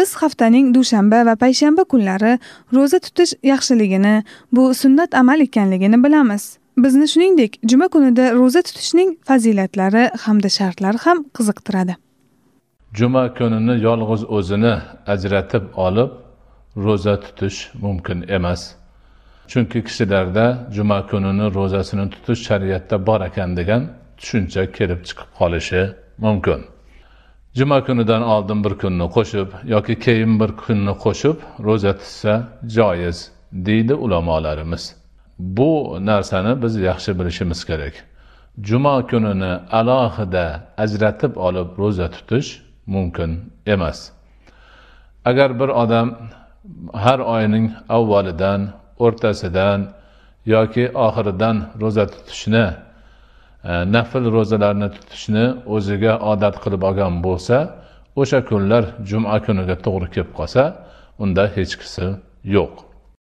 biz haftaning dushanba va payshanba kunlari ro'za tutish yaxshiligini bu sunnat amal ekanligini bilamiz bizni shuningdek juma kunida ro'za tutishning fazilatlari hamda shartlari ham qiziqtiradi juma kunini yolg'iz o'zini ajratib olib ro'za tutish mumkin emas chunki kishilarda juma kunini ro'zasini tutish shariatda bor ekan degan tushuncha kelib chiqib qolishi mumkin juma kunidan oldin bir kunni qo'shib yoki keyin bir kunni qo'shib ro'za tutsa joiz deydi ulamolarimiz bu narsani biz yaxshi bilishimiz kerak juma kunini alohida ajratib olib ro'za tutish mumkin emas agar bir odam har oyning avvalidan o'rtasidan yoki oxiridan ro'za tutishni Э, nafl ro'zalarni tutishni o'ziga odat qilib olgan bo'lsa o'sha kunlar juma kuniga to'g'ri kelib qolsa unda hechqisi yo'q